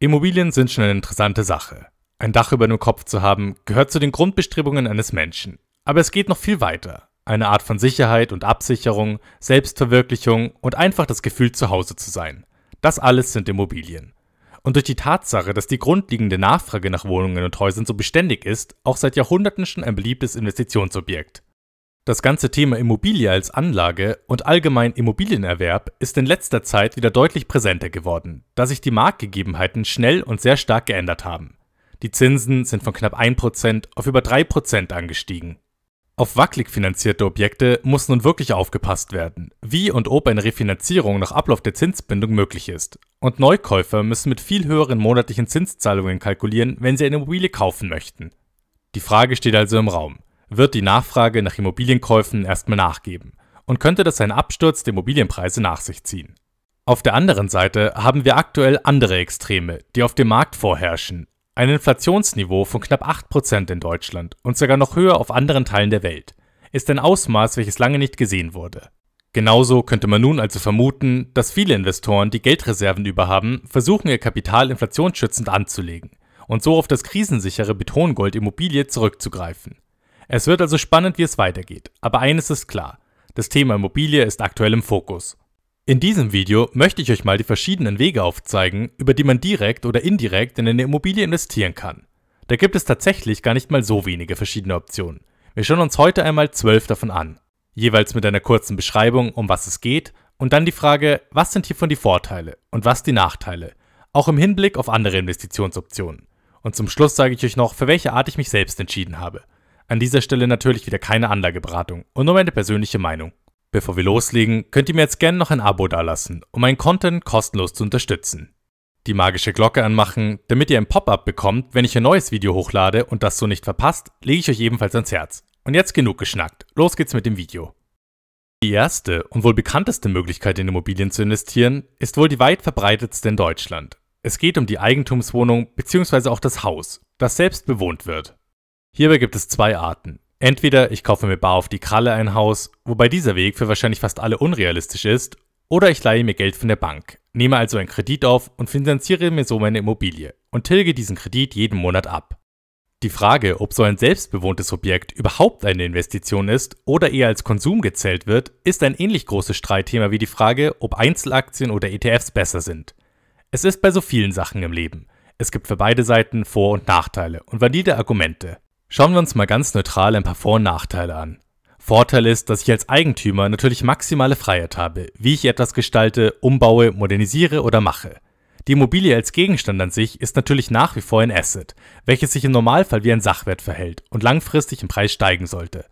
Immobilien sind schon eine interessante Sache. Ein Dach über dem Kopf zu haben, gehört zu den Grundbestrebungen eines Menschen. Aber es geht noch viel weiter. Eine Art von Sicherheit und Absicherung, Selbstverwirklichung und einfach das Gefühl, zu Hause zu sein. Das alles sind Immobilien. Und durch die Tatsache, dass die grundlegende Nachfrage nach Wohnungen und Häusern so beständig ist, auch seit Jahrhunderten schon ein beliebtes Investitionsobjekt. Das ganze Thema Immobilie als Anlage und allgemein Immobilienerwerb ist in letzter Zeit wieder deutlich präsenter geworden, da sich die Marktgegebenheiten schnell und sehr stark geändert haben. Die Zinsen sind von knapp 1% auf über 3% angestiegen. Auf wackelig finanzierte Objekte muss nun wirklich aufgepasst werden, wie und ob eine Refinanzierung nach Ablauf der Zinsbindung möglich ist. Und Neukäufer müssen mit viel höheren monatlichen Zinszahlungen kalkulieren, wenn sie eine Immobilie kaufen möchten. Die Frage steht also im Raum wird die Nachfrage nach Immobilienkäufen erstmal nachgeben und könnte das einen Absturz der Immobilienpreise nach sich ziehen. Auf der anderen Seite haben wir aktuell andere Extreme, die auf dem Markt vorherrschen. Ein Inflationsniveau von knapp 8% in Deutschland und sogar noch höher auf anderen Teilen der Welt ist ein Ausmaß, welches lange nicht gesehen wurde. Genauso könnte man nun also vermuten, dass viele Investoren, die Geldreserven überhaben, versuchen ihr Kapital inflationsschützend anzulegen und so auf das krisensichere Betongold Immobilie zurückzugreifen. Es wird also spannend, wie es weitergeht. Aber eines ist klar, das Thema Immobilie ist aktuell im Fokus. In diesem Video möchte ich euch mal die verschiedenen Wege aufzeigen, über die man direkt oder indirekt in eine Immobilie investieren kann. Da gibt es tatsächlich gar nicht mal so wenige verschiedene Optionen. Wir schauen uns heute einmal zwölf davon an. Jeweils mit einer kurzen Beschreibung, um was es geht, und dann die Frage, was sind hiervon die Vorteile und was die Nachteile, auch im Hinblick auf andere Investitionsoptionen. Und zum Schluss sage ich euch noch, für welche Art ich mich selbst entschieden habe – an dieser Stelle natürlich wieder keine Anlageberatung und nur meine persönliche Meinung. Bevor wir loslegen, könnt ihr mir jetzt gerne noch ein Abo dalassen, um meinen Content kostenlos zu unterstützen. Die magische Glocke anmachen, damit ihr ein Pop-up bekommt, wenn ich ein neues Video hochlade und das so nicht verpasst, lege ich euch ebenfalls ans Herz. Und jetzt genug geschnackt, los geht's mit dem Video. Die erste und wohl bekannteste Möglichkeit in Immobilien zu investieren, ist wohl die weit verbreitetste in Deutschland. Es geht um die Eigentumswohnung bzw. auch das Haus, das selbst bewohnt wird. Hierbei gibt es zwei Arten. Entweder ich kaufe mir bar auf die Kralle ein Haus, wobei dieser Weg für wahrscheinlich fast alle unrealistisch ist, oder ich leihe mir Geld von der Bank, nehme also einen Kredit auf und finanziere mir so meine Immobilie und tilge diesen Kredit jeden Monat ab. Die Frage, ob so ein selbstbewohntes Objekt überhaupt eine Investition ist oder eher als Konsum gezählt wird, ist ein ähnlich großes Streitthema wie die Frage, ob Einzelaktien oder ETFs besser sind. Es ist bei so vielen Sachen im Leben. Es gibt für beide Seiten Vor- und Nachteile und valide Argumente. Schauen wir uns mal ganz neutral ein paar Vor- und Nachteile an. Vorteil ist, dass ich als Eigentümer natürlich maximale Freiheit habe, wie ich etwas gestalte, umbaue, modernisiere oder mache. Die Immobilie als Gegenstand an sich ist natürlich nach wie vor ein Asset, welches sich im Normalfall wie ein Sachwert verhält und langfristig im Preis steigen sollte.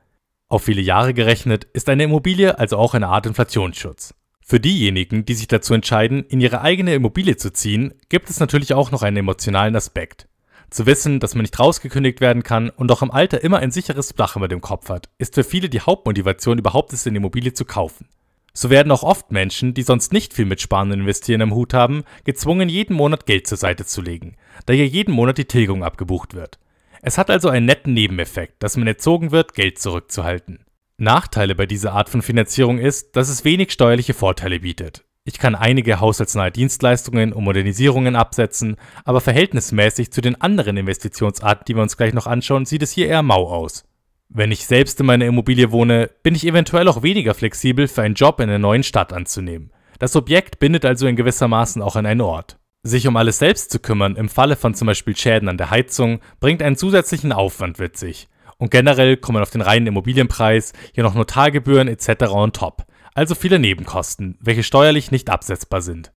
Auf viele Jahre gerechnet ist eine Immobilie also auch eine Art Inflationsschutz. Für diejenigen, die sich dazu entscheiden, in ihre eigene Immobilie zu ziehen, gibt es natürlich auch noch einen emotionalen Aspekt. Zu wissen, dass man nicht rausgekündigt werden kann und auch im Alter immer ein sicheres Dach über dem Kopf hat, ist für viele die Hauptmotivation, überhaupt es in Immobilie zu kaufen. So werden auch oft Menschen, die sonst nicht viel mit Sparen und Investieren im Hut haben, gezwungen, jeden Monat Geld zur Seite zu legen, da ja jeden Monat die Tilgung abgebucht wird. Es hat also einen netten Nebeneffekt, dass man erzogen wird, Geld zurückzuhalten. Nachteile bei dieser Art von Finanzierung ist, dass es wenig steuerliche Vorteile bietet. Ich kann einige haushaltsnahe Dienstleistungen und Modernisierungen absetzen, aber verhältnismäßig zu den anderen Investitionsarten, die wir uns gleich noch anschauen, sieht es hier eher mau aus. Wenn ich selbst in meiner Immobilie wohne, bin ich eventuell auch weniger flexibel für einen Job in der neuen Stadt anzunehmen. Das Objekt bindet also in gewissermaßen auch an einen Ort. Sich um alles selbst zu kümmern, im Falle von zum Beispiel Schäden an der Heizung, bringt einen zusätzlichen Aufwand mit sich. Und generell kommen auf den reinen Immobilienpreis hier noch Notargebühren etc. on top also viele Nebenkosten, welche steuerlich nicht absetzbar sind.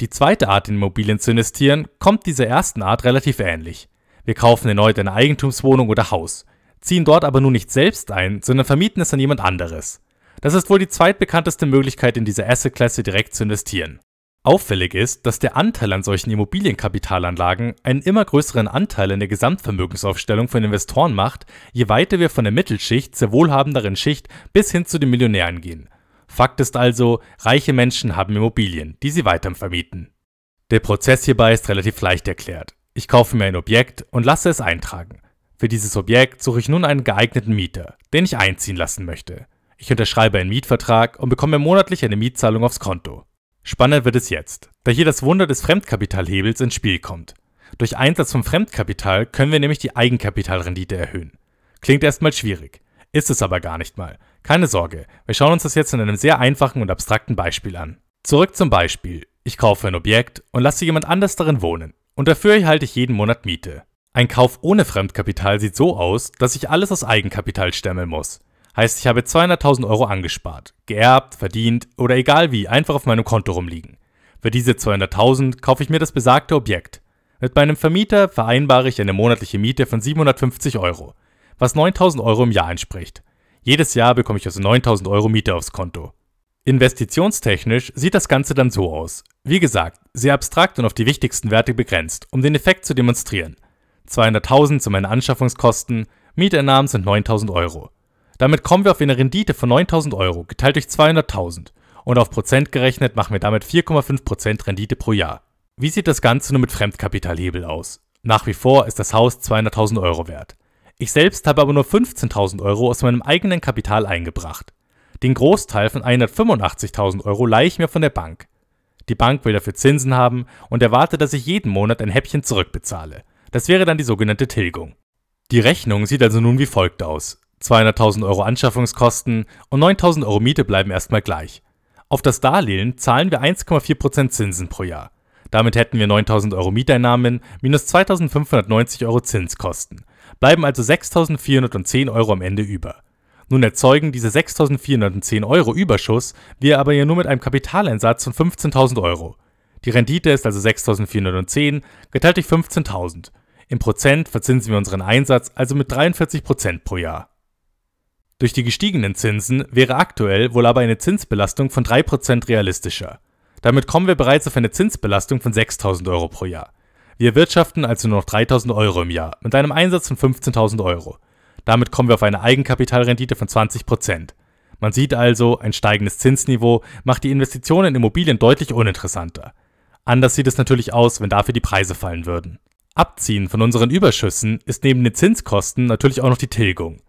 Die zweite Art, in Immobilien zu investieren, kommt dieser ersten Art relativ ähnlich. Wir kaufen erneut eine Eigentumswohnung oder Haus, ziehen dort aber nun nicht selbst ein, sondern vermieten es an jemand anderes. Das ist wohl die zweitbekannteste Möglichkeit, in diese Asset-Klasse direkt zu investieren. Auffällig ist, dass der Anteil an solchen Immobilienkapitalanlagen einen immer größeren Anteil in der Gesamtvermögensaufstellung von Investoren macht, je weiter wir von der Mittelschicht zur wohlhabenderen Schicht bis hin zu den Millionären gehen. Fakt ist also, reiche Menschen haben Immobilien, die sie weiter vermieten. Der Prozess hierbei ist relativ leicht erklärt. Ich kaufe mir ein Objekt und lasse es eintragen. Für dieses Objekt suche ich nun einen geeigneten Mieter, den ich einziehen lassen möchte. Ich unterschreibe einen Mietvertrag und bekomme monatlich eine Mietzahlung aufs Konto. Spannend wird es jetzt, da hier das Wunder des Fremdkapitalhebels ins Spiel kommt. Durch Einsatz von Fremdkapital können wir nämlich die Eigenkapitalrendite erhöhen. Klingt erstmal schwierig, ist es aber gar nicht mal, keine Sorge, wir schauen uns das jetzt in einem sehr einfachen und abstrakten Beispiel an. Zurück zum Beispiel. Ich kaufe ein Objekt und lasse jemand anders darin wohnen. Und dafür erhalte ich jeden Monat Miete. Ein Kauf ohne Fremdkapital sieht so aus, dass ich alles aus Eigenkapital stemmen muss. Heißt, ich habe 200.000 Euro angespart, geerbt, verdient oder egal wie, einfach auf meinem Konto rumliegen. Für diese 200.000 kaufe ich mir das besagte Objekt. Mit meinem Vermieter vereinbare ich eine monatliche Miete von 750 Euro, was 9.000 Euro im Jahr entspricht. Jedes Jahr bekomme ich also 9000 Euro Miete aufs Konto. Investitionstechnisch sieht das Ganze dann so aus. Wie gesagt, sehr abstrakt und auf die wichtigsten Werte begrenzt, um den Effekt zu demonstrieren. 200.000 sind meine Anschaffungskosten, Mieteinnahmen sind 9000 Euro. Damit kommen wir auf eine Rendite von 9000 Euro, geteilt durch 200.000. Und auf Prozent gerechnet machen wir damit 4,5% Rendite pro Jahr. Wie sieht das Ganze nun mit Fremdkapitalhebel aus? Nach wie vor ist das Haus 200.000 Euro wert. Ich selbst habe aber nur 15.000 Euro aus meinem eigenen Kapital eingebracht. Den Großteil von 185.000 Euro leihe ich mir von der Bank. Die Bank will dafür Zinsen haben und erwartet, dass ich jeden Monat ein Häppchen zurückbezahle. Das wäre dann die sogenannte Tilgung. Die Rechnung sieht also nun wie folgt aus. 200.000 Euro Anschaffungskosten und 9.000 Euro Miete bleiben erstmal gleich. Auf das Darlehen zahlen wir 1,4% Zinsen pro Jahr. Damit hätten wir 9.000 Euro Mieteinnahmen minus 2.590 Euro Zinskosten bleiben also 6.410 Euro am Ende über. Nun erzeugen diese 6.410 Euro Überschuss wir aber ja nur mit einem Kapitaleinsatz von 15.000 Euro. Die Rendite ist also 6.410 geteilt durch 15.000. Im Prozent verzinsen wir unseren Einsatz also mit 43 pro Jahr. Durch die gestiegenen Zinsen wäre aktuell wohl aber eine Zinsbelastung von 3% realistischer. Damit kommen wir bereits auf eine Zinsbelastung von 6000 Euro pro Jahr. Wir wirtschaften also nur noch 3000 Euro im Jahr mit einem Einsatz von 15.000 Euro. Damit kommen wir auf eine Eigenkapitalrendite von 20%. Man sieht also, ein steigendes Zinsniveau macht die Investitionen in Immobilien deutlich uninteressanter. Anders sieht es natürlich aus, wenn dafür die Preise fallen würden. Abziehen von unseren Überschüssen ist neben den Zinskosten natürlich auch noch die Tilgung.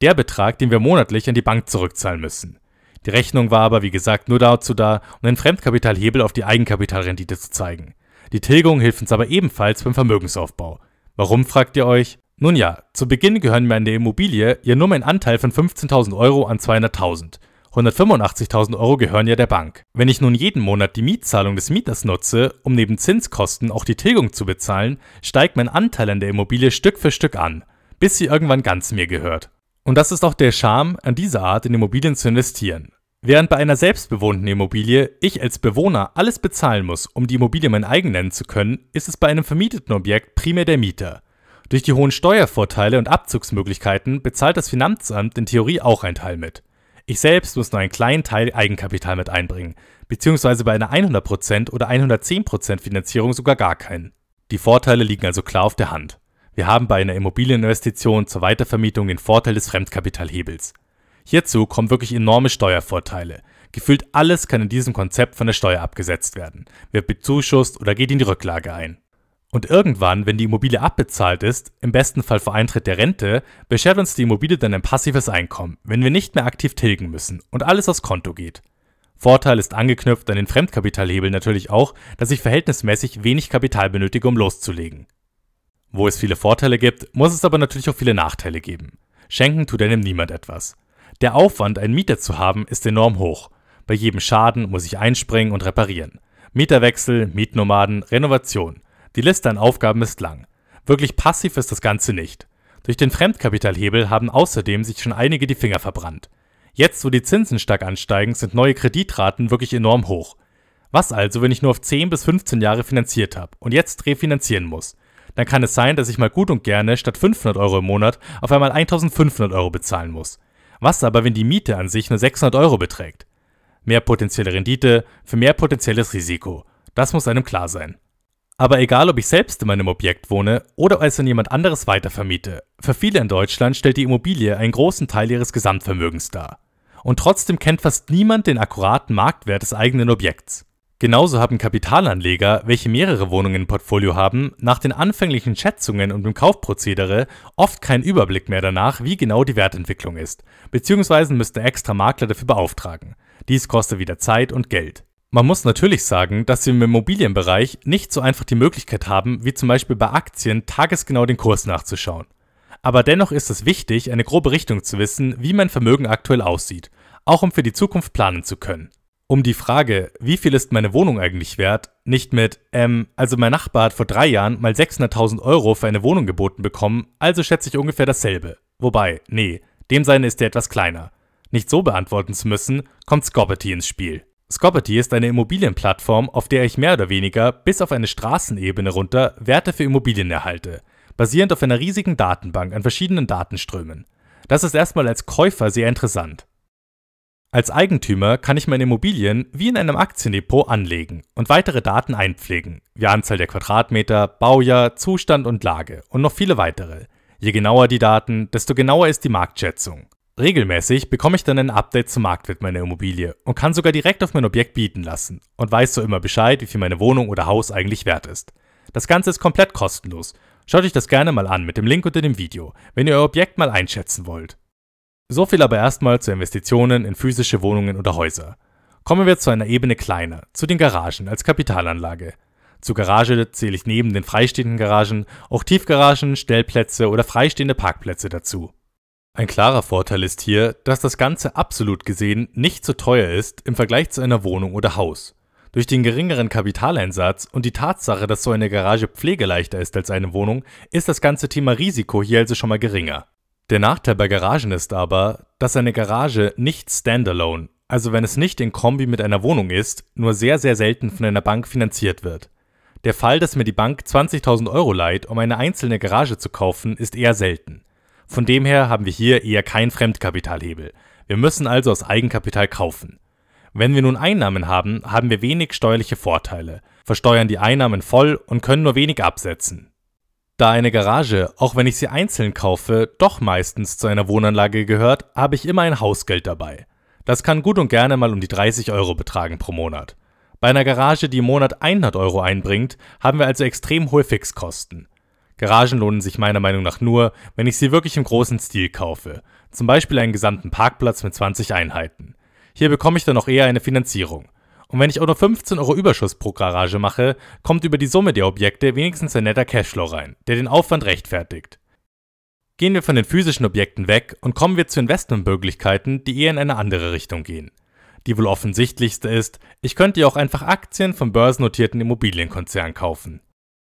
Der Betrag, den wir monatlich an die Bank zurückzahlen müssen. Die Rechnung war aber, wie gesagt, nur dazu da, um den Fremdkapitalhebel auf die Eigenkapitalrendite zu zeigen. Die Tilgung hilft uns aber ebenfalls beim Vermögensaufbau. Warum fragt ihr euch? Nun ja, zu Beginn gehören mir an der Immobilie ja nur mein Anteil von 15.000 Euro an 200.000. 185.000 Euro gehören ja der Bank. Wenn ich nun jeden Monat die Mietzahlung des Mieters nutze, um neben Zinskosten auch die Tilgung zu bezahlen, steigt mein Anteil an der Immobilie Stück für Stück an, bis sie irgendwann ganz mir gehört. Und das ist auch der Charme, an dieser Art in Immobilien zu investieren. Während bei einer selbstbewohnten Immobilie ich als Bewohner alles bezahlen muss, um die Immobilie mein eigen nennen zu können, ist es bei einem vermieteten Objekt primär der Mieter. Durch die hohen Steuervorteile und Abzugsmöglichkeiten bezahlt das Finanzamt in Theorie auch einen Teil mit. Ich selbst muss nur einen kleinen Teil Eigenkapital mit einbringen, beziehungsweise bei einer 100% oder 110% Finanzierung sogar gar keinen. Die Vorteile liegen also klar auf der Hand. Wir haben bei einer Immobilieninvestition zur Weitervermietung den Vorteil des Fremdkapitalhebels. Hierzu kommen wirklich enorme Steuervorteile. Gefühlt alles kann in diesem Konzept von der Steuer abgesetzt werden, wird bezuschusst oder geht in die Rücklage ein. Und irgendwann, wenn die Immobilie abbezahlt ist, im besten Fall vor Eintritt der Rente, beschert uns die Immobilie dann ein passives Einkommen, wenn wir nicht mehr aktiv tilgen müssen und alles aufs Konto geht. Vorteil ist angeknüpft an den Fremdkapitalhebel natürlich auch, dass ich verhältnismäßig wenig Kapital benötige, um loszulegen. Wo es viele Vorteile gibt, muss es aber natürlich auch viele Nachteile geben. Schenken tut einem niemand etwas. Der Aufwand, einen Mieter zu haben, ist enorm hoch. Bei jedem Schaden muss ich einspringen und reparieren. Mieterwechsel, Mietnomaden, Renovation. Die Liste an Aufgaben ist lang. Wirklich passiv ist das Ganze nicht. Durch den Fremdkapitalhebel haben außerdem sich schon einige die Finger verbrannt. Jetzt, wo die Zinsen stark ansteigen, sind neue Kreditraten wirklich enorm hoch. Was also, wenn ich nur auf 10 bis 15 Jahre finanziert habe und jetzt refinanzieren muss? Dann kann es sein, dass ich mal gut und gerne statt 500 Euro im Monat auf einmal 1500 Euro bezahlen muss. Was aber, wenn die Miete an sich nur 600 Euro beträgt? Mehr potenzielle Rendite für mehr potenzielles Risiko. Das muss einem klar sein. Aber egal, ob ich selbst in meinem Objekt wohne oder es an jemand anderes weitervermiete, für viele in Deutschland stellt die Immobilie einen großen Teil ihres Gesamtvermögens dar. Und trotzdem kennt fast niemand den akkuraten Marktwert des eigenen Objekts. Genauso haben Kapitalanleger, welche mehrere Wohnungen im Portfolio haben, nach den anfänglichen Schätzungen und dem Kaufprozedere oft keinen Überblick mehr danach, wie genau die Wertentwicklung ist, beziehungsweise müssten extra Makler dafür beauftragen. Dies kostet wieder Zeit und Geld. Man muss natürlich sagen, dass wir im Immobilienbereich nicht so einfach die Möglichkeit haben, wie zum Beispiel bei Aktien, tagesgenau den Kurs nachzuschauen. Aber dennoch ist es wichtig, eine grobe Richtung zu wissen, wie mein Vermögen aktuell aussieht, auch um für die Zukunft planen zu können um die Frage, wie viel ist meine Wohnung eigentlich wert, nicht mit, ähm, also mein Nachbar hat vor drei Jahren mal 600.000 Euro für eine Wohnung geboten bekommen, also schätze ich ungefähr dasselbe. Wobei, nee, dem seine ist ja etwas kleiner. Nicht so beantworten zu müssen, kommt Scopperty ins Spiel. Scopperty ist eine Immobilienplattform, auf der ich mehr oder weniger, bis auf eine Straßenebene runter, Werte für Immobilien erhalte, basierend auf einer riesigen Datenbank an verschiedenen Datenströmen. Das ist erstmal als Käufer sehr interessant. Als Eigentümer kann ich meine Immobilien wie in einem Aktiendepot anlegen und weitere Daten einpflegen, wie Anzahl der Quadratmeter, Baujahr, Zustand und Lage und noch viele weitere. Je genauer die Daten, desto genauer ist die Marktschätzung. Regelmäßig bekomme ich dann ein Update zum Marktwert meiner Immobilie und kann sogar direkt auf mein Objekt bieten lassen und weiß so immer Bescheid, wie viel meine Wohnung oder Haus eigentlich wert ist. Das Ganze ist komplett kostenlos. Schaut euch das gerne mal an mit dem Link unter dem Video, wenn ihr euer Objekt mal einschätzen wollt. So viel aber erstmal zu Investitionen in physische Wohnungen oder Häuser. Kommen wir zu einer Ebene kleiner, zu den Garagen als Kapitalanlage. Zu Garage zähle ich neben den freistehenden Garagen auch Tiefgaragen, Stellplätze oder freistehende Parkplätze dazu. Ein klarer Vorteil ist hier, dass das Ganze absolut gesehen nicht so teuer ist im Vergleich zu einer Wohnung oder Haus. Durch den geringeren Kapitaleinsatz und die Tatsache, dass so eine Garage pflegeleichter ist als eine Wohnung, ist das ganze Thema Risiko hier also schon mal geringer. Der Nachteil bei Garagen ist aber, dass eine Garage nicht standalone, also wenn es nicht in Kombi mit einer Wohnung ist, nur sehr, sehr selten von einer Bank finanziert wird. Der Fall, dass mir die Bank 20.000 Euro leiht, um eine einzelne Garage zu kaufen, ist eher selten. Von dem her haben wir hier eher keinen Fremdkapitalhebel. Wir müssen also aus Eigenkapital kaufen. Wenn wir nun Einnahmen haben, haben wir wenig steuerliche Vorteile, versteuern die Einnahmen voll und können nur wenig absetzen. Da eine Garage, auch wenn ich sie einzeln kaufe, doch meistens zu einer Wohnanlage gehört, habe ich immer ein Hausgeld dabei. Das kann gut und gerne mal um die 30 Euro betragen pro Monat. Bei einer Garage, die im Monat 100 Euro einbringt, haben wir also extrem hohe Fixkosten. Garagen lohnen sich meiner Meinung nach nur, wenn ich sie wirklich im großen Stil kaufe, zum Beispiel einen gesamten Parkplatz mit 20 Einheiten. Hier bekomme ich dann auch eher eine Finanzierung. Und wenn ich auch nur 15 Euro Überschuss pro Garage mache, kommt über die Summe der Objekte wenigstens ein netter Cashflow rein, der den Aufwand rechtfertigt. Gehen wir von den physischen Objekten weg und kommen wir zu Investmentmöglichkeiten, die eher in eine andere Richtung gehen. Die wohl offensichtlichste ist, ich könnte ja auch einfach Aktien vom börsennotierten Immobilienkonzern kaufen.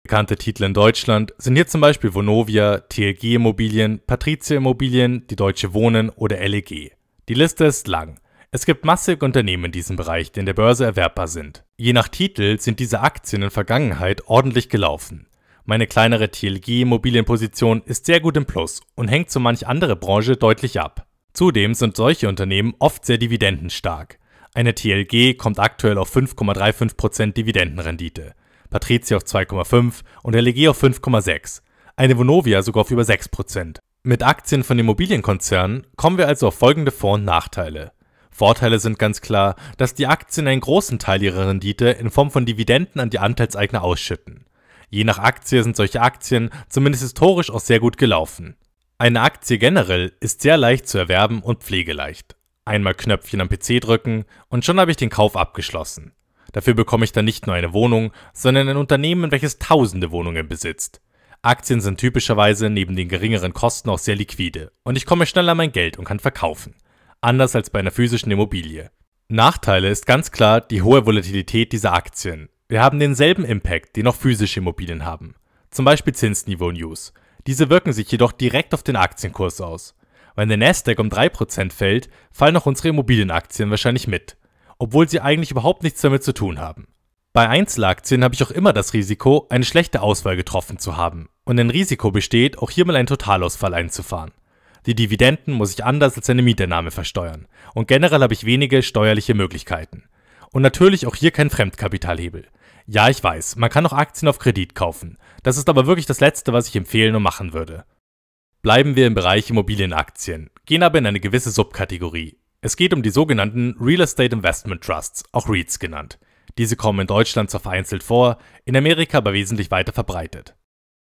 Bekannte Titel in Deutschland sind hier zum Beispiel Vonovia, TLG Immobilien, Patrizia Immobilien, die Deutsche Wohnen oder LEG. Die Liste ist lang. Es gibt massig Unternehmen in diesem Bereich, die in der Börse erwerbbar sind. Je nach Titel sind diese Aktien in Vergangenheit ordentlich gelaufen. Meine kleinere TLG-Immobilienposition ist sehr gut im Plus und hängt so manch andere Branche deutlich ab. Zudem sind solche Unternehmen oft sehr dividendenstark. Eine TLG kommt aktuell auf 5,35% Dividendenrendite, Patrizia auf 2,5% und LEG auf 5,6%, eine Vonovia sogar auf über 6%. Mit Aktien von Immobilienkonzernen kommen wir also auf folgende Vor- und Nachteile. Vorteile sind ganz klar, dass die Aktien einen großen Teil ihrer Rendite in Form von Dividenden an die Anteilseigner ausschütten. Je nach Aktie sind solche Aktien zumindest historisch auch sehr gut gelaufen. Eine Aktie generell ist sehr leicht zu erwerben und pflegeleicht. Einmal Knöpfchen am PC drücken und schon habe ich den Kauf abgeschlossen. Dafür bekomme ich dann nicht nur eine Wohnung, sondern ein Unternehmen, welches tausende Wohnungen besitzt. Aktien sind typischerweise neben den geringeren Kosten auch sehr liquide und ich komme schnell an mein Geld und kann verkaufen anders als bei einer physischen Immobilie. Nachteile ist ganz klar die hohe Volatilität dieser Aktien. Wir haben denselben Impact, den auch physische Immobilien haben. Zum Beispiel Zinsniveau-News. Diese wirken sich jedoch direkt auf den Aktienkurs aus. Wenn der Nasdaq um 3% fällt, fallen auch unsere Immobilienaktien wahrscheinlich mit, obwohl sie eigentlich überhaupt nichts damit zu tun haben. Bei Einzelaktien habe ich auch immer das Risiko, eine schlechte Auswahl getroffen zu haben und ein Risiko besteht, auch hier mal einen Totalausfall einzufahren. Die Dividenden muss ich anders als eine Mieteinnahme versteuern. Und generell habe ich wenige steuerliche Möglichkeiten. Und natürlich auch hier kein Fremdkapitalhebel. Ja, ich weiß, man kann auch Aktien auf Kredit kaufen. Das ist aber wirklich das Letzte, was ich empfehlen und machen würde. Bleiben wir im Bereich Immobilienaktien, gehen aber in eine gewisse Subkategorie. Es geht um die sogenannten Real Estate Investment Trusts, auch REITs genannt. Diese kommen in Deutschland zwar vereinzelt vor, in Amerika aber wesentlich weiter verbreitet.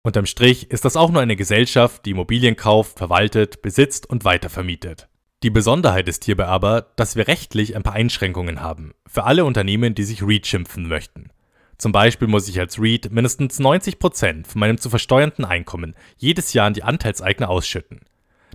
Unterm Strich ist das auch nur eine Gesellschaft, die Immobilien kauft, verwaltet, besitzt und weitervermietet. Die Besonderheit ist hierbei aber, dass wir rechtlich ein paar Einschränkungen haben, für alle Unternehmen, die sich REIT schimpfen möchten. Zum Beispiel muss ich als REIT mindestens 90% von meinem zu versteuernden Einkommen jedes Jahr an die Anteilseigner ausschütten.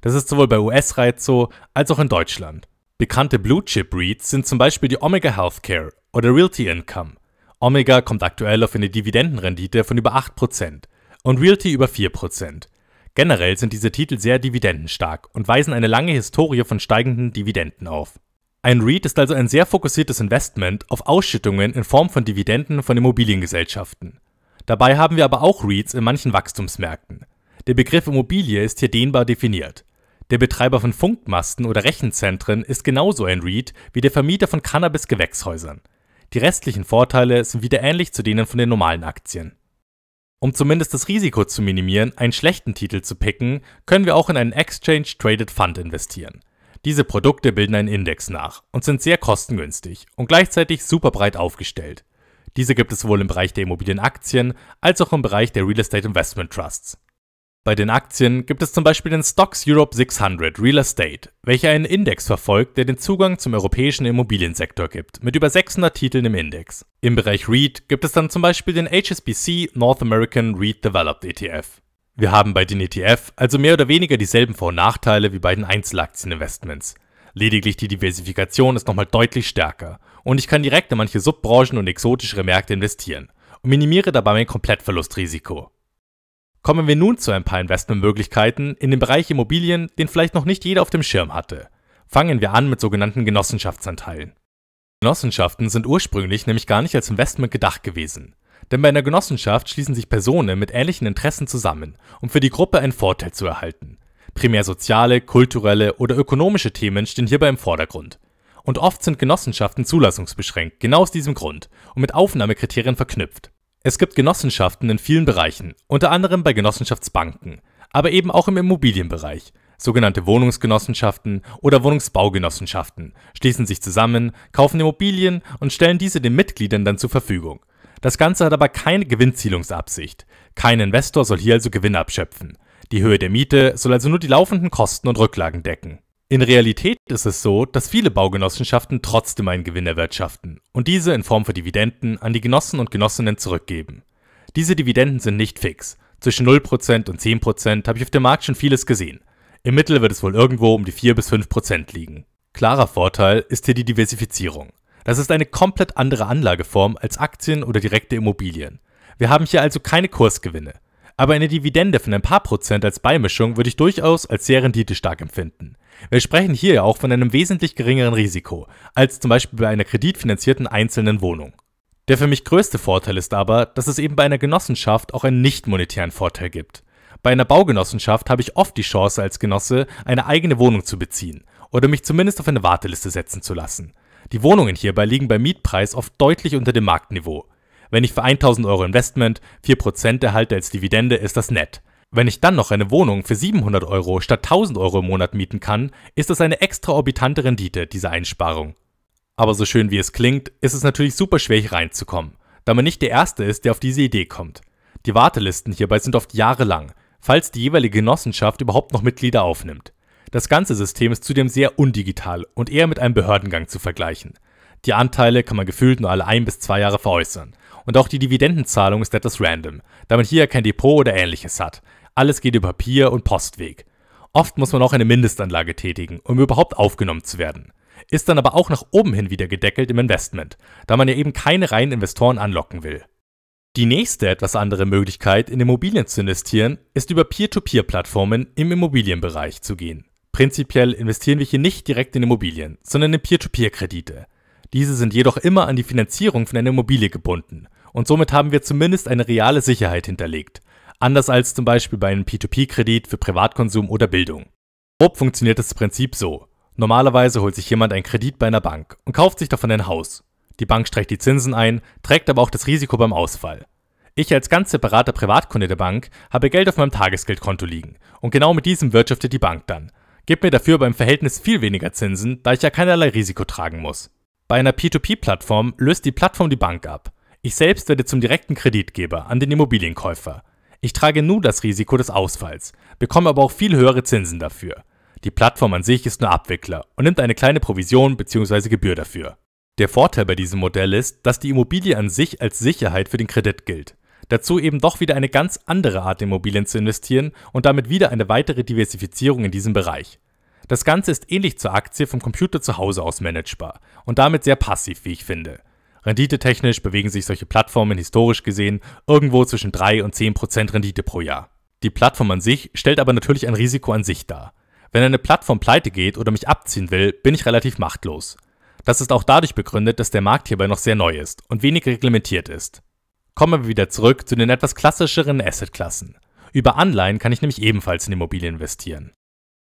Das ist sowohl bei US-Reit so, als auch in Deutschland. Bekannte Blue-Chip-REITs sind zum Beispiel die Omega Healthcare oder Realty Income. Omega kommt aktuell auf eine Dividendenrendite von über 8%, und Realty über 4%. Generell sind diese Titel sehr dividendenstark und weisen eine lange Historie von steigenden Dividenden auf. Ein REIT ist also ein sehr fokussiertes Investment auf Ausschüttungen in Form von Dividenden von Immobiliengesellschaften. Dabei haben wir aber auch REITs in manchen Wachstumsmärkten. Der Begriff Immobilie ist hier dehnbar definiert. Der Betreiber von Funkmasten oder Rechenzentren ist genauso ein REIT wie der Vermieter von Cannabis-Gewächshäusern. Die restlichen Vorteile sind wieder ähnlich zu denen von den normalen Aktien. Um zumindest das Risiko zu minimieren, einen schlechten Titel zu picken, können wir auch in einen Exchange Traded Fund investieren. Diese Produkte bilden einen Index nach und sind sehr kostengünstig und gleichzeitig super breit aufgestellt. Diese gibt es sowohl im Bereich der Immobilienaktien als auch im Bereich der Real Estate Investment Trusts. Bei den Aktien gibt es zum Beispiel den Stocks Europe 600 Real Estate, welcher einen Index verfolgt, der den Zugang zum europäischen Immobiliensektor gibt, mit über 600 Titeln im Index. Im Bereich REIT gibt es dann zum Beispiel den HSBC North American REIT Developed ETF. Wir haben bei den ETF also mehr oder weniger dieselben Vor- und Nachteile wie bei den Einzelaktieninvestments. Lediglich die Diversifikation ist nochmal deutlich stärker und ich kann direkt in manche Subbranchen und exotischere Märkte investieren und minimiere dabei mein Komplettverlustrisiko. Kommen wir nun zu ein paar Investmentmöglichkeiten in dem Bereich Immobilien, den vielleicht noch nicht jeder auf dem Schirm hatte. Fangen wir an mit sogenannten Genossenschaftsanteilen. Genossenschaften sind ursprünglich nämlich gar nicht als Investment gedacht gewesen. Denn bei einer Genossenschaft schließen sich Personen mit ähnlichen Interessen zusammen, um für die Gruppe einen Vorteil zu erhalten. Primär soziale, kulturelle oder ökonomische Themen stehen hierbei im Vordergrund. Und oft sind Genossenschaften zulassungsbeschränkt, genau aus diesem Grund, und mit Aufnahmekriterien verknüpft. Es gibt Genossenschaften in vielen Bereichen, unter anderem bei Genossenschaftsbanken, aber eben auch im Immobilienbereich. Sogenannte Wohnungsgenossenschaften oder Wohnungsbaugenossenschaften schließen sich zusammen, kaufen Immobilien und stellen diese den Mitgliedern dann zur Verfügung. Das Ganze hat aber keine Gewinnzielungsabsicht. Kein Investor soll hier also Gewinn abschöpfen. Die Höhe der Miete soll also nur die laufenden Kosten und Rücklagen decken. In Realität ist es so, dass viele Baugenossenschaften trotzdem einen Gewinn erwirtschaften und diese in Form von Dividenden an die Genossen und Genossinnen zurückgeben. Diese Dividenden sind nicht fix. Zwischen 0% und 10% habe ich auf dem Markt schon vieles gesehen. Im Mittel wird es wohl irgendwo um die 4 bis 5% liegen. Klarer Vorteil ist hier die Diversifizierung. Das ist eine komplett andere Anlageform als Aktien oder direkte Immobilien. Wir haben hier also keine Kursgewinne. Aber eine Dividende von ein paar Prozent als Beimischung würde ich durchaus als sehr renditestark empfinden. Wir sprechen hier ja auch von einem wesentlich geringeren Risiko als zum Beispiel bei einer kreditfinanzierten einzelnen Wohnung. Der für mich größte Vorteil ist aber, dass es eben bei einer Genossenschaft auch einen nicht monetären Vorteil gibt. Bei einer Baugenossenschaft habe ich oft die Chance als Genosse, eine eigene Wohnung zu beziehen oder mich zumindest auf eine Warteliste setzen zu lassen. Die Wohnungen hierbei liegen beim Mietpreis oft deutlich unter dem Marktniveau. Wenn ich für 1000 Euro Investment 4% erhalte als Dividende, ist das nett. Wenn ich dann noch eine Wohnung für 700 Euro statt 1000 Euro im Monat mieten kann, ist das eine extraorbitante Rendite, diese Einsparung. Aber so schön wie es klingt, ist es natürlich super schwer hier reinzukommen, da man nicht der Erste ist, der auf diese Idee kommt. Die Wartelisten hierbei sind oft jahrelang, falls die jeweilige Genossenschaft überhaupt noch Mitglieder aufnimmt. Das ganze System ist zudem sehr undigital und eher mit einem Behördengang zu vergleichen. Die Anteile kann man gefühlt nur alle ein bis zwei Jahre veräußern. Und auch die Dividendenzahlung ist etwas random, da man hier kein Depot oder ähnliches hat, alles geht über Papier und Postweg. Oft muss man auch eine Mindestanlage tätigen, um überhaupt aufgenommen zu werden. Ist dann aber auch nach oben hin wieder gedeckelt im Investment, da man ja eben keine reinen Investoren anlocken will. Die nächste etwas andere Möglichkeit, in Immobilien zu investieren, ist über Peer-to-Peer-Plattformen im Immobilienbereich zu gehen. Prinzipiell investieren wir hier nicht direkt in Immobilien, sondern in Peer-to-Peer-Kredite. Diese sind jedoch immer an die Finanzierung von einer Immobilie gebunden und somit haben wir zumindest eine reale Sicherheit hinterlegt anders als zum Beispiel bei einem P2P-Kredit für Privatkonsum oder Bildung. Grob funktioniert das Prinzip so. Normalerweise holt sich jemand einen Kredit bei einer Bank und kauft sich davon ein Haus. Die Bank streicht die Zinsen ein, trägt aber auch das Risiko beim Ausfall. Ich als ganz separater Privatkunde der Bank habe Geld auf meinem Tagesgeldkonto liegen und genau mit diesem wirtschaftet die Bank dann, gibt mir dafür beim Verhältnis viel weniger Zinsen, da ich ja keinerlei Risiko tragen muss. Bei einer P2P-Plattform löst die Plattform die Bank ab. Ich selbst werde zum direkten Kreditgeber an den Immobilienkäufer. Ich trage nur das Risiko des Ausfalls, bekomme aber auch viel höhere Zinsen dafür. Die Plattform an sich ist nur Abwickler und nimmt eine kleine Provision bzw. Gebühr dafür. Der Vorteil bei diesem Modell ist, dass die Immobilie an sich als Sicherheit für den Kredit gilt. Dazu eben doch wieder eine ganz andere Art Immobilien zu investieren und damit wieder eine weitere Diversifizierung in diesem Bereich. Das Ganze ist ähnlich zur Aktie vom Computer zu Hause aus managebar und damit sehr passiv, wie ich finde. Renditetechnisch bewegen sich solche Plattformen historisch gesehen irgendwo zwischen 3 und 10 Rendite pro Jahr. Die Plattform an sich stellt aber natürlich ein Risiko an sich dar. Wenn eine Plattform pleite geht oder mich abziehen will, bin ich relativ machtlos. Das ist auch dadurch begründet, dass der Markt hierbei noch sehr neu ist und wenig reglementiert ist. Kommen wir wieder zurück zu den etwas klassischeren Assetklassen. Über Anleihen kann ich nämlich ebenfalls in Immobilien investieren.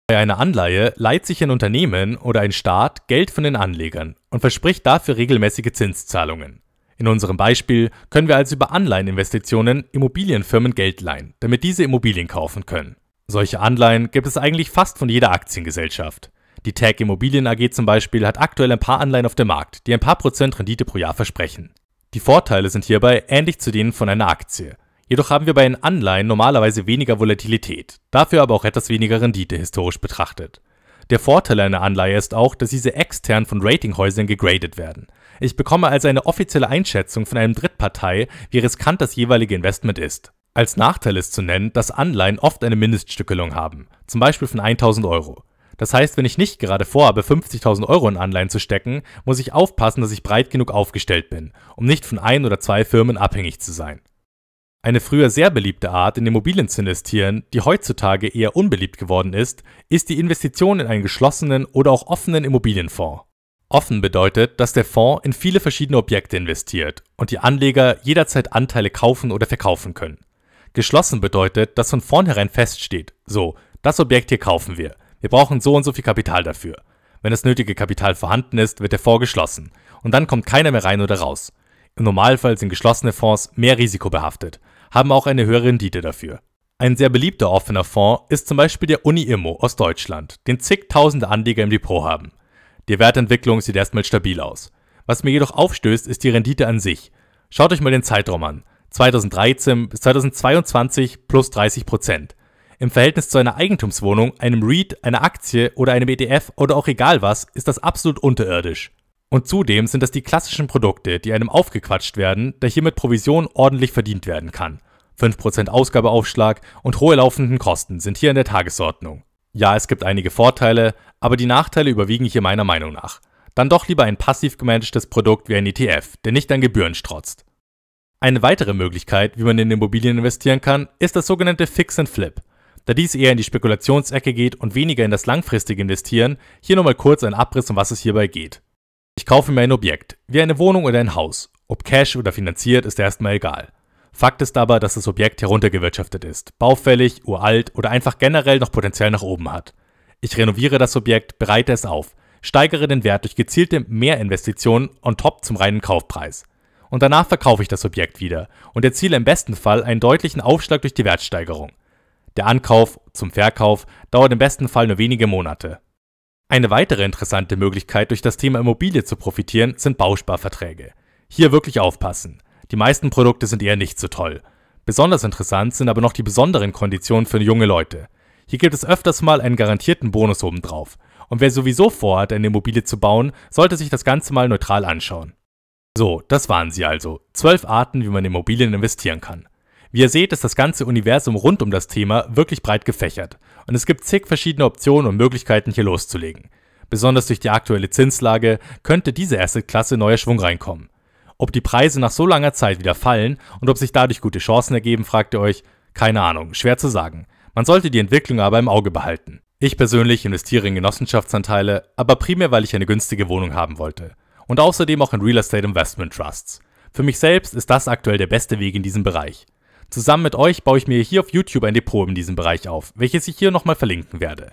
Bei einer Anleihe leiht sich ein Unternehmen oder ein Staat Geld von den Anlegern und verspricht dafür regelmäßige Zinszahlungen. In unserem Beispiel können wir also über Anleiheninvestitionen Immobilienfirmen Geld leihen, damit diese Immobilien kaufen können. Solche Anleihen gibt es eigentlich fast von jeder Aktiengesellschaft. Die Tag Immobilien AG zum Beispiel hat aktuell ein paar Anleihen auf dem Markt, die ein paar Prozent Rendite pro Jahr versprechen. Die Vorteile sind hierbei ähnlich zu denen von einer Aktie. Jedoch haben wir bei den Anleihen normalerweise weniger Volatilität, dafür aber auch etwas weniger Rendite historisch betrachtet. Der Vorteil einer Anleihe ist auch, dass diese extern von Ratinghäusern gegradet werden. Ich bekomme also eine offizielle Einschätzung von einem Drittpartei, wie riskant das jeweilige Investment ist. Als Nachteil ist zu nennen, dass Anleihen oft eine Mindeststückelung haben, zum Beispiel von 1000 Euro. Das heißt, wenn ich nicht gerade vorhabe, 50.000 Euro in Anleihen zu stecken, muss ich aufpassen, dass ich breit genug aufgestellt bin, um nicht von ein oder zwei Firmen abhängig zu sein. Eine früher sehr beliebte Art, in Immobilien zu investieren, die heutzutage eher unbeliebt geworden ist, ist die Investition in einen geschlossenen oder auch offenen Immobilienfonds. Offen bedeutet, dass der Fonds in viele verschiedene Objekte investiert und die Anleger jederzeit Anteile kaufen oder verkaufen können. Geschlossen bedeutet, dass von vornherein feststeht, so, das Objekt hier kaufen wir. Wir brauchen so und so viel Kapital dafür. Wenn das nötige Kapital vorhanden ist, wird der Fonds geschlossen und dann kommt keiner mehr rein oder raus. Im Normalfall sind geschlossene Fonds mehr risikobehaftet, haben auch eine höhere Rendite dafür. Ein sehr beliebter offener Fonds ist zum Beispiel der Uni-Immo aus Deutschland, den zigtausende Anleger im Depot haben. Die Wertentwicklung sieht erstmal stabil aus. Was mir jedoch aufstößt, ist die Rendite an sich. Schaut euch mal den Zeitraum an. 2013 bis 2022 plus 30 Im Verhältnis zu einer Eigentumswohnung, einem REIT, einer Aktie oder einem ETF oder auch egal was, ist das absolut unterirdisch. Und zudem sind das die klassischen Produkte, die einem aufgequatscht werden, da hier mit Provision ordentlich verdient werden kann. 5% Ausgabeaufschlag und hohe laufenden Kosten sind hier in der Tagesordnung. Ja, es gibt einige Vorteile, aber die Nachteile überwiegen hier meiner Meinung nach. Dann doch lieber ein passiv gemanagtes Produkt wie ein ETF, der nicht an Gebühren strotzt. Eine weitere Möglichkeit, wie man in Immobilien investieren kann, ist das sogenannte Fix and Flip. Da dies eher in die Spekulationsecke geht und weniger in das langfristige Investieren, hier nochmal kurz ein Abriss, um was es hierbei geht. Ich kaufe mir ein Objekt, wie eine Wohnung oder ein Haus. Ob Cash oder finanziert, ist erstmal egal. Fakt ist aber, dass das Objekt heruntergewirtschaftet ist, baufällig, uralt oder einfach generell noch Potenzial nach oben hat. Ich renoviere das Objekt, bereite es auf, steigere den Wert durch gezielte Mehrinvestitionen on top zum reinen Kaufpreis. Und danach verkaufe ich das Objekt wieder und erziele im besten Fall einen deutlichen Aufschlag durch die Wertsteigerung. Der Ankauf zum Verkauf dauert im besten Fall nur wenige Monate. Eine weitere interessante Möglichkeit, durch das Thema Immobilie zu profitieren, sind Bausparverträge. Hier wirklich aufpassen. Die meisten Produkte sind eher nicht so toll. Besonders interessant sind aber noch die besonderen Konditionen für junge Leute. Hier gibt es öfters mal einen garantierten Bonus obendrauf. Und wer sowieso vorhat, eine Immobilie zu bauen, sollte sich das Ganze mal neutral anschauen. So, das waren sie also. Zwölf Arten, wie man Immobilien investieren kann. Wie ihr seht, ist das ganze Universum rund um das Thema wirklich breit gefächert und es gibt zig verschiedene Optionen und Möglichkeiten hier loszulegen. Besonders durch die aktuelle Zinslage könnte diese Assetklasse neuer Schwung reinkommen. Ob die Preise nach so langer Zeit wieder fallen und ob sich dadurch gute Chancen ergeben, fragt ihr euch? Keine Ahnung, schwer zu sagen. Man sollte die Entwicklung aber im Auge behalten. Ich persönlich investiere in Genossenschaftsanteile, aber primär, weil ich eine günstige Wohnung haben wollte. Und außerdem auch in Real Estate Investment Trusts. Für mich selbst ist das aktuell der beste Weg in diesem Bereich. Zusammen mit euch baue ich mir hier auf YouTube ein Depot in diesem Bereich auf, welches ich hier nochmal verlinken werde.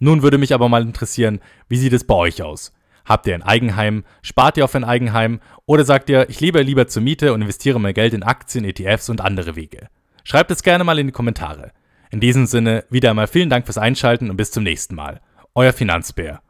Nun würde mich aber mal interessieren, wie sieht es bei euch aus? Habt ihr ein Eigenheim? Spart ihr auf ein Eigenheim? Oder sagt ihr, ich lebe lieber zur Miete und investiere mein Geld in Aktien, ETFs und andere Wege? Schreibt es gerne mal in die Kommentare. In diesem Sinne, wieder einmal vielen Dank fürs Einschalten und bis zum nächsten Mal. Euer Finanzbär.